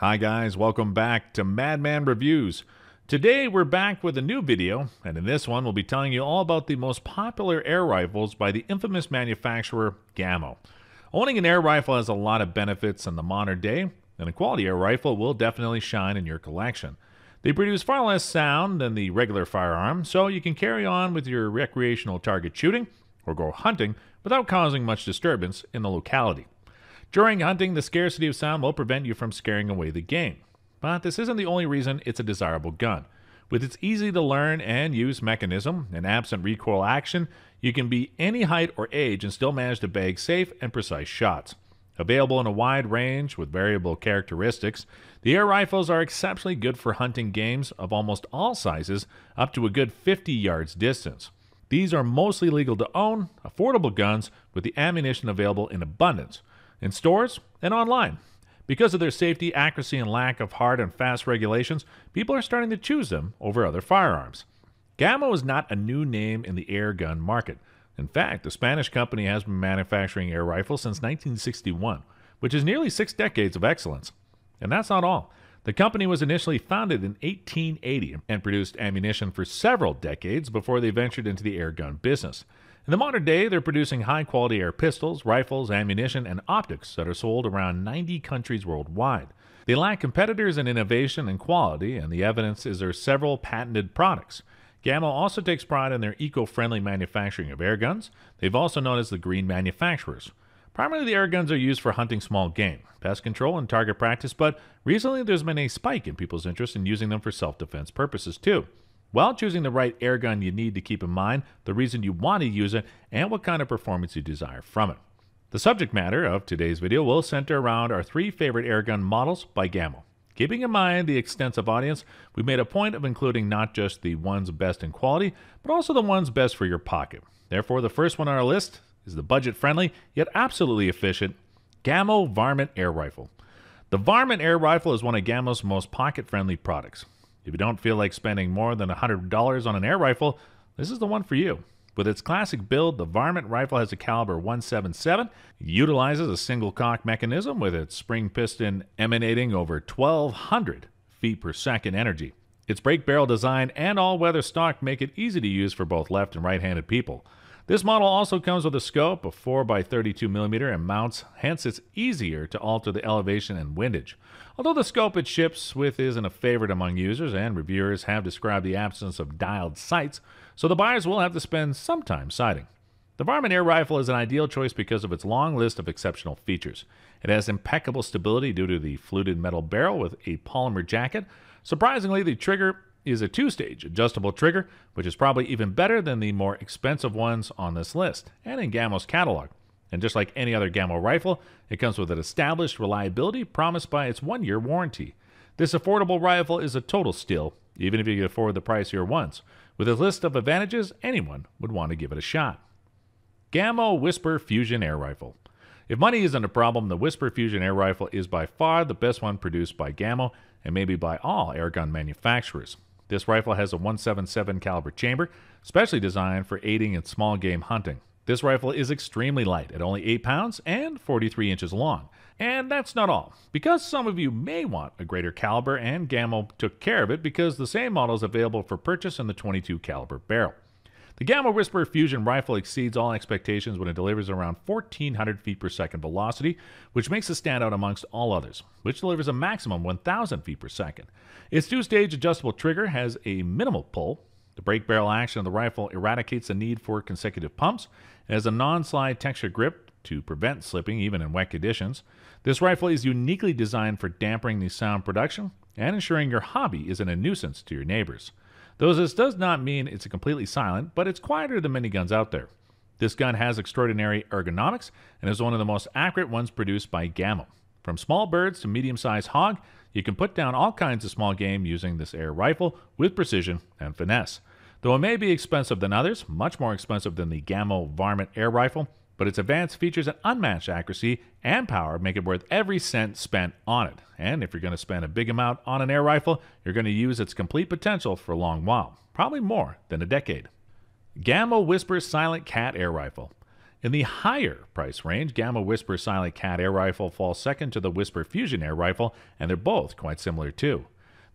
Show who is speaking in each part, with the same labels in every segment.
Speaker 1: Hi guys, welcome back to Madman Reviews. Today we're back with a new video, and in this one we'll be telling you all about the most popular air rifles by the infamous manufacturer Gamo. Owning an air rifle has a lot of benefits in the modern day, and a quality air rifle will definitely shine in your collection. They produce far less sound than the regular firearm, so you can carry on with your recreational target shooting or go hunting without causing much disturbance in the locality. During hunting, the scarcity of sound will prevent you from scaring away the game. But this isn't the only reason it's a desirable gun. With its easy to learn and use mechanism and absent recoil action, you can be any height or age and still manage to bag safe and precise shots. Available in a wide range with variable characteristics, the air rifles are exceptionally good for hunting games of almost all sizes up to a good 50 yards distance. These are mostly legal to own, affordable guns with the ammunition available in abundance in stores and online. Because of their safety, accuracy, and lack of hard and fast regulations, people are starting to choose them over other firearms. Gamma is not a new name in the air gun market. In fact, the Spanish company has been manufacturing air rifles since 1961, which is nearly six decades of excellence. And that's not all. The company was initially founded in 1880 and produced ammunition for several decades before they ventured into the air gun business. In the modern day, they're producing high quality air pistols, rifles, ammunition, and optics that are sold around 90 countries worldwide. They lack competitors in innovation and quality, and the evidence is their several patented products. Gamma also takes pride in their eco friendly manufacturing of air guns. They've also known as the green manufacturers. Primarily, the air guns are used for hunting small game, pest control, and target practice, but recently there's been a spike in people's interest in using them for self defense purposes, too. While choosing the right airgun, you need to keep in mind the reason you want to use it and what kind of performance you desire from it. The subject matter of today's video will center around our three favorite airgun models by Gamel. Keeping in mind the extensive audience, we made a point of including not just the ones best in quality, but also the ones best for your pocket. Therefore, the first one on our list is the budget-friendly, yet absolutely efficient, Gamel Varmint Air Rifle. The Varmint Air Rifle is one of Gamel's most pocket-friendly products. If you don't feel like spending more than $100 on an air rifle, this is the one for you. With its classic build, the varmint rifle has a caliber 177, utilizes a single cock mechanism with its spring piston emanating over 1200 feet per second energy. Its brake barrel design and all weather stock make it easy to use for both left and right handed people. This model also comes with a scope of 4x32mm and mounts, hence it's easier to alter the elevation and windage. Although the scope it ships with isn't a favorite among users, and reviewers have described the absence of dialed sights, so the buyers will have to spend some time sighting. The Varmin air rifle is an ideal choice because of its long list of exceptional features. It has impeccable stability due to the fluted metal barrel with a polymer jacket. Surprisingly, the trigger is a two stage adjustable trigger, which is probably even better than the more expensive ones on this list and in Gamo's catalog. And just like any other Gamo rifle, it comes with an established reliability promised by its one year warranty. This affordable rifle is a total steal, even if you can afford the price here once. With a list of advantages, anyone would want to give it a shot. Gamo Whisper Fusion Air Rifle. If money isn't a problem, the Whisper Fusion air rifle is by far the best one produced by Gamo and maybe by all airgun manufacturers. This rifle has a 177 caliber chamber, specially designed for aiding in small game hunting. This rifle is extremely light at only 8 pounds and 43 inches long. And that's not all, because some of you may want a greater caliber and Gamel took care of it because the same model is available for purchase in the 22 caliber barrel. The Gamma Whisper Fusion rifle exceeds all expectations when it delivers around 1400 feet per second velocity, which makes it stand out amongst all others, which delivers a maximum 1000 feet per second. Its two-stage adjustable trigger has a minimal pull, the brake barrel action of the rifle eradicates the need for consecutive pumps and has a non slide texture grip to prevent slipping even in wet conditions. This rifle is uniquely designed for dampering the sound production and ensuring your hobby isn't a nuisance to your neighbors. Though this does not mean it's completely silent, but it's quieter than many guns out there. This gun has extraordinary ergonomics and is one of the most accurate ones produced by Gamma. From small birds to medium sized hog, you can put down all kinds of small game using this air rifle with precision and finesse. Though it may be expensive than others, much more expensive than the Gamma Varmint air rifle, but its advanced features and unmatched accuracy and power make it worth every cent spent on it. And if you're going to spend a big amount on an air rifle, you're going to use its complete potential for a long while, probably more than a decade. Gamma Whisper Silent Cat Air Rifle. In the higher price range, Gamma Whisper Silent Cat Air Rifle falls second to the Whisper Fusion Air Rifle, and they're both quite similar too.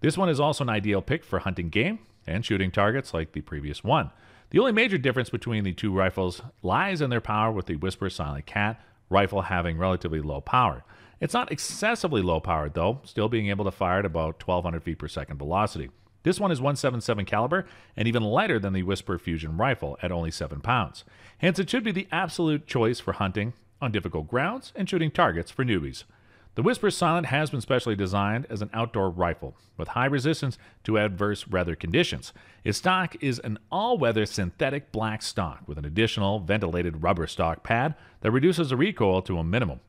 Speaker 1: This one is also an ideal pick for hunting game and shooting targets like the previous one. The only major difference between the two rifles lies in their power with the Whisper Silent Cat rifle having relatively low power. It's not excessively low powered though, still being able to fire at about 1200 feet per second velocity. This one is 177 caliber and even lighter than the Whisper Fusion rifle at only 7 pounds. Hence it should be the absolute choice for hunting on difficult grounds and shooting targets for newbies. The Whisper Silent has been specially designed as an outdoor rifle with high resistance to adverse weather conditions. Its stock is an all weather synthetic black stock with an additional ventilated rubber stock pad that reduces the recoil to a minimum.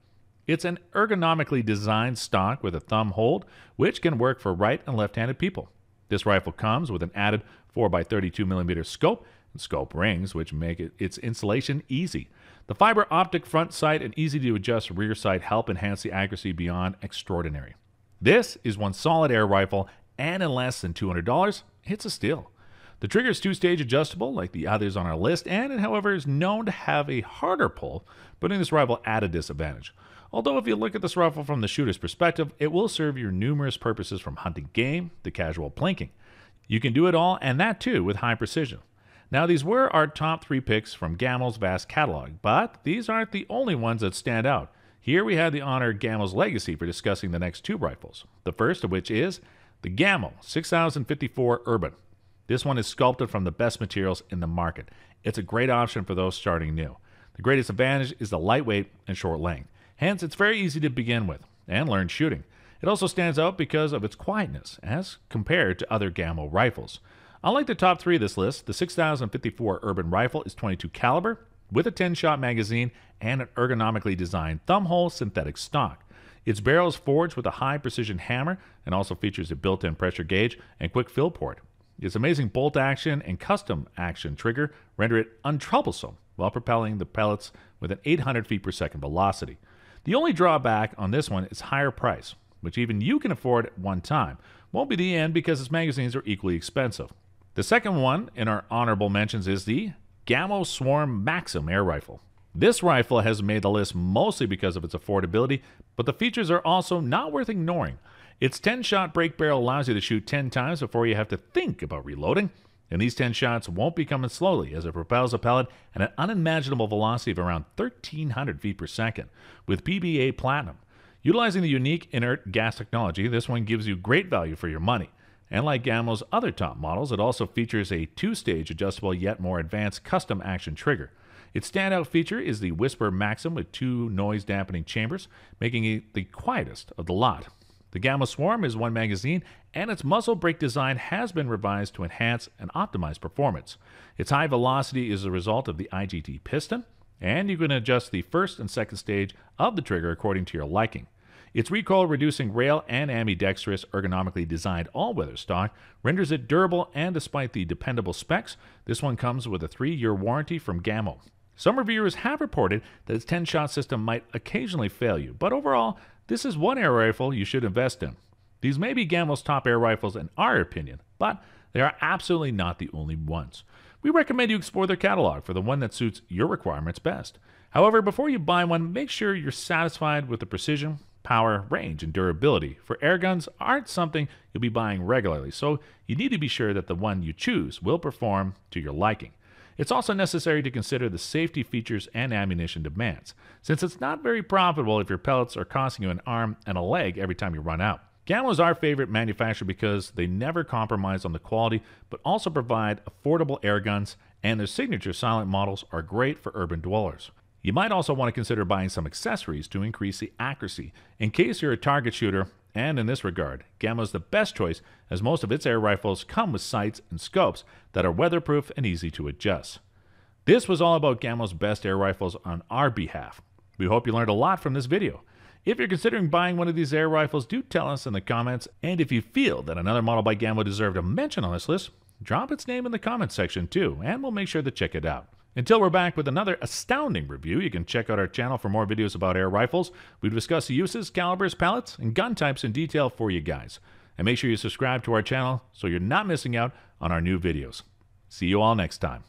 Speaker 1: It's an ergonomically designed stock with a thumb hold, which can work for right and left handed people. This rifle comes with an added 4x32 millimeter scope and scope rings, which make it, its installation easy. The fiber optic front sight and easy to adjust rear sight help enhance the accuracy beyond extraordinary. This is one solid air rifle, and in less than $200, it's a steal. The trigger is two stage adjustable, like the others on our list, and it, however, is known to have a harder pull, putting this rifle at a disadvantage. Although, if you look at this rifle from the shooter's perspective, it will serve your numerous purposes from hunting game to casual planking. You can do it all, and that too with high precision. Now, these were our top three picks from Gamel's vast catalog, but these aren't the only ones that stand out. Here we had the honor Gamel's legacy for discussing the next two rifles, the first of which is the Gamel 6054 Urban. This one is sculpted from the best materials in the market. It's a great option for those starting new. The greatest advantage is the lightweight and short length. Hence, it's very easy to begin with and learn shooting. It also stands out because of its quietness as compared to other Gamo rifles. Unlike the top three of this list, the 6054 Urban Rifle is 22 caliber with a 10-shot magazine and an ergonomically designed thumbhole synthetic stock. Its barrel is forged with a high precision hammer and also features a built-in pressure gauge and quick fill port. Its amazing bolt action and custom action trigger render it untroublesome while propelling the pellets with an 800 feet per second velocity. The only drawback on this one is higher price, which even you can afford at one time. Won't be the end because its magazines are equally expensive. The second one in our honorable mentions is the Gamo Swarm Maxim air rifle. This rifle has made the list mostly because of its affordability, but the features are also not worth ignoring. Its 10 shot break barrel allows you to shoot 10 times before you have to think about reloading, and these 10 shots won't be coming slowly as it propels a pellet at an unimaginable velocity of around 1,300 feet per second with PBA Platinum. Utilizing the unique inert gas technology, this one gives you great value for your money. And like Gamo's other top models, it also features a two stage adjustable yet more advanced custom action trigger. Its standout feature is the Whisper Maxim with two noise dampening chambers, making it the quietest of the lot. The Gamma Swarm is one magazine, and its muzzle brake design has been revised to enhance and optimize performance. Its high velocity is a result of the IGT piston, and you can adjust the first and second stage of the trigger according to your liking. Its recoil reducing rail and ambidextrous, ergonomically designed all weather stock renders it durable, and despite the dependable specs, this one comes with a three year warranty from Gamma. Some reviewers have reported that its 10 shot system might occasionally fail you, but overall, this is one air rifle you should invest in. These may be Gamel's top air rifles in our opinion, but they are absolutely not the only ones. We recommend you explore their catalog for the one that suits your requirements best. However, before you buy one, make sure you're satisfied with the precision, power, range, and durability. For air guns aren't something you'll be buying regularly, so you need to be sure that the one you choose will perform to your liking. It's also necessary to consider the safety features and ammunition demands, since it's not very profitable if your pellets are costing you an arm and a leg every time you run out. Gamma is our favorite manufacturer because they never compromise on the quality, but also provide affordable air guns, and their signature silent models are great for urban dwellers. You might also want to consider buying some accessories to increase the accuracy in case you're a target shooter and in this regard, Gamma is the best choice as most of its air rifles come with sights and scopes that are weatherproof and easy to adjust. This was all about Gamma's best air rifles on our behalf. We hope you learned a lot from this video. If you're considering buying one of these air rifles, do tell us in the comments, and if you feel that another model by Gamma deserved a mention on this list, drop its name in the comments section too, and we'll make sure to check it out. Until we're back with another astounding review, you can check out our channel for more videos about air rifles. We discuss the uses, calibers, pellets, and gun types in detail for you guys. And make sure you subscribe to our channel so you're not missing out on our new videos. See you all next time.